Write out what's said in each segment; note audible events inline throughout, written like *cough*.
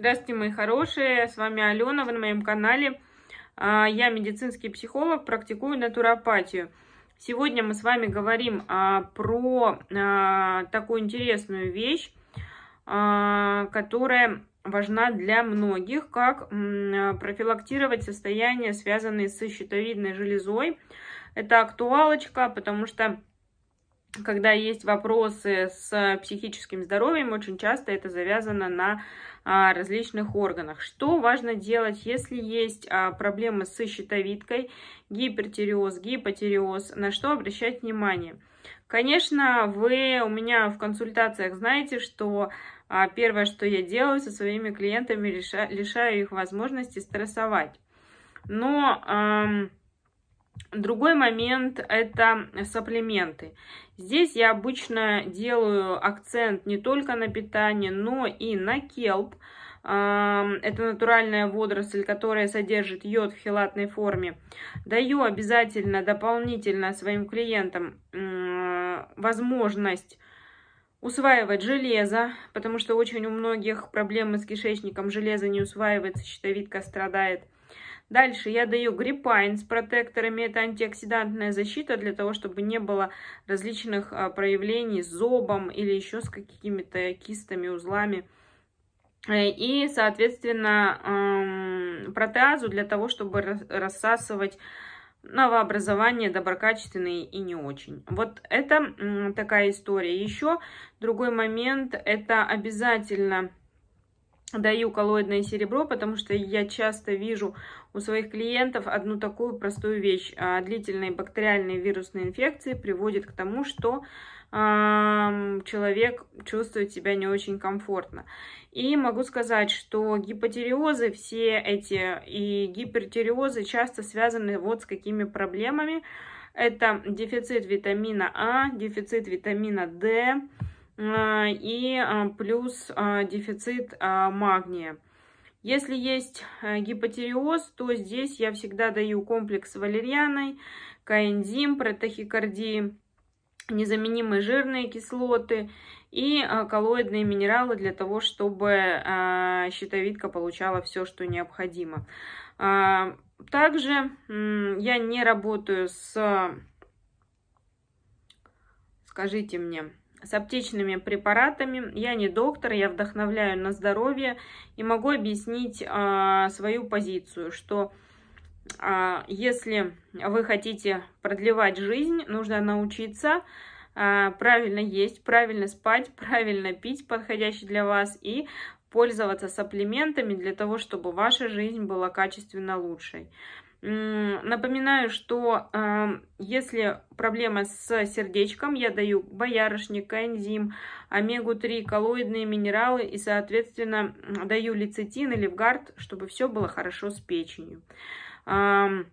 Здравствуйте, мои хорошие, с вами Алена, вы на моем канале. А, я медицинский психолог, практикую натуропатию. Сегодня мы с вами говорим а, про а, такую интересную вещь, которая важна для многих, как профилактировать состояния, связанные с щитовидной железой. Это актуалочка, потому что когда есть вопросы с психическим здоровьем, очень часто это завязано на а, различных органах. Что важно делать, если есть а, проблемы с щитовидкой, гипертиреоз, гипотиреоз, на что обращать внимание? Конечно, вы у меня в консультациях знаете, что а, первое, что я делаю со своими клиентами, лишаю их возможности стрессовать. Но Другой момент – это саплименты. Здесь я обычно делаю акцент не только на питание, но и на келп. Это натуральная водоросль, которая содержит йод в хелатной форме. Даю обязательно дополнительно своим клиентам возможность усваивать железо, потому что очень у многих проблемы с кишечником, железо не усваивается, щитовидка страдает – Дальше я даю гриппайн с протекторами, это антиоксидантная защита для того, чтобы не было различных а, проявлений с зобом или еще с какими-то кистами, узлами. Э, и, соответственно, эм, протеазу для того, чтобы рассасывать новообразование, доброкачественные и не очень. Вот это такая история. Еще другой момент, это обязательно даю коллоидное серебро, потому что я часто вижу у своих клиентов одну такую простую вещь. А, длительные бактериальные вирусные инфекции приводят к тому, что человек чувствует себя не очень комфортно. И могу сказать, что гипотериозы все эти и гипертериозы часто связаны вот с какими проблемами. Это дефицит витамина А, дефицит витамина D, а, и а, плюс а, дефицит магния. Если есть э, гипотереоз, то здесь я всегда даю комплекс валерьяной, коэнзим, протахикардии, незаменимые жирные кислоты и коллоидные минералы для того, чтобы щитовидка получала все, что необходимо. Также я не работаю с, скажите мне, с аптечными препаратами. Я не доктор, я вдохновляю на здоровье и могу объяснить а, свою позицию, что а, если вы хотите продлевать жизнь, нужно научиться а, правильно есть, правильно спать, *laughs* правильно пить, подходящий для вас, и пользоваться сапплементами для того, чтобы ваша жизнь была качественно лучшей. Напоминаю, что э, если проблема с сердечком, я даю боярышник, энзим, омегу-3, коллоидные минералы и, соответственно, даю лецитин или вгард, чтобы все было хорошо с печенью. Э,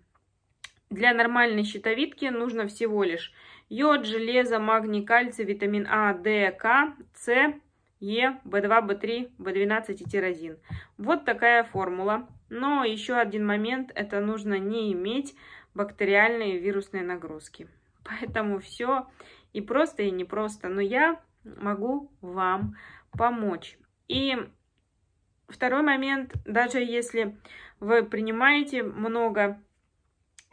для нормальной щитовидки нужно всего лишь йод, железо, магний, кальций, витамин А, Д, К, С, Е, B2, B3, B12 и тирозин. Вот такая формула. Но еще один момент, это нужно не иметь бактериальные вирусные нагрузки. Поэтому все и просто, и непросто. Но я могу вам помочь. И второй момент, даже если вы принимаете много,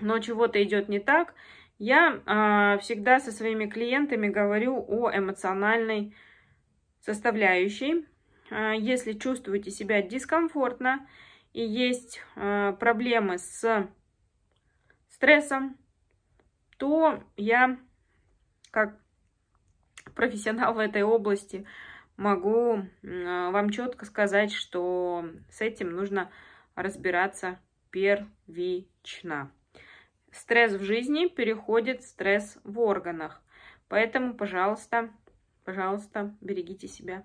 но чего-то идет не так, я э, всегда со своими клиентами говорю о эмоциональной составляющей. А, если чувствуете себя дискомфортно и есть а, проблемы с стрессом, то я, как профессионал в этой области, могу вам четко сказать, что с этим нужно разбираться первично. Стресс в жизни переходит в стресс в органах. Поэтому, пожалуйста, Пожалуйста, берегите себя.